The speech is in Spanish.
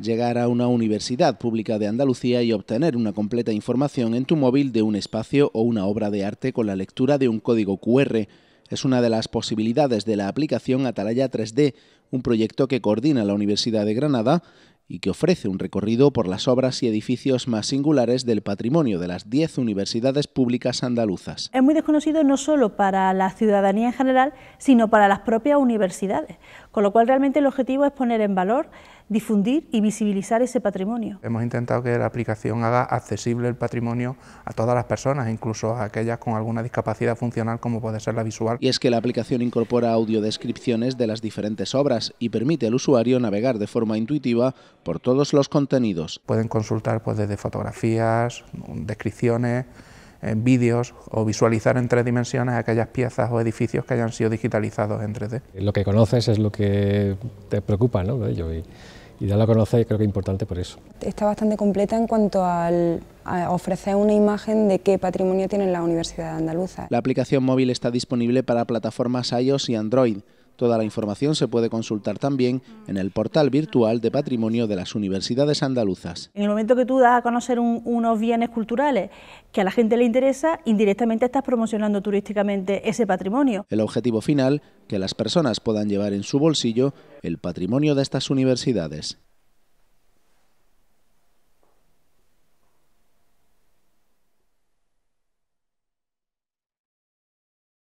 llegar a una universidad pública de Andalucía y obtener una completa información en tu móvil de un espacio o una obra de arte con la lectura de un código QR. Es una de las posibilidades de la aplicación Atalaya 3D, un proyecto que coordina la Universidad de Granada y que ofrece un recorrido por las obras y edificios más singulares del patrimonio de las 10 universidades públicas andaluzas. Es muy desconocido no solo para la ciudadanía en general, sino para las propias universidades, con lo cual realmente el objetivo es poner en valor, difundir y visibilizar ese patrimonio. Hemos intentado que la aplicación haga accesible el patrimonio a todas las personas, incluso a aquellas con alguna discapacidad funcional como puede ser la visual. Y es que la aplicación incorpora audiodescripciones de las diferentes obras y permite al usuario navegar de forma intuitiva por todos los contenidos. Pueden consultar pues, desde fotografías, descripciones, eh, vídeos o visualizar en tres dimensiones aquellas piezas o edificios que hayan sido digitalizados en 3D. Lo que conoces es lo que te preocupa ¿no? y, y darlo a conocer creo que es importante por eso. Está bastante completa en cuanto al a ofrecer una imagen de qué patrimonio tiene la Universidad Andaluza. La aplicación móvil está disponible para plataformas iOS y Android Toda la información se puede consultar también en el portal virtual de patrimonio de las universidades andaluzas. En el momento que tú das a conocer unos bienes culturales que a la gente le interesa, indirectamente estás promocionando turísticamente ese patrimonio. El objetivo final, que las personas puedan llevar en su bolsillo el patrimonio de estas universidades.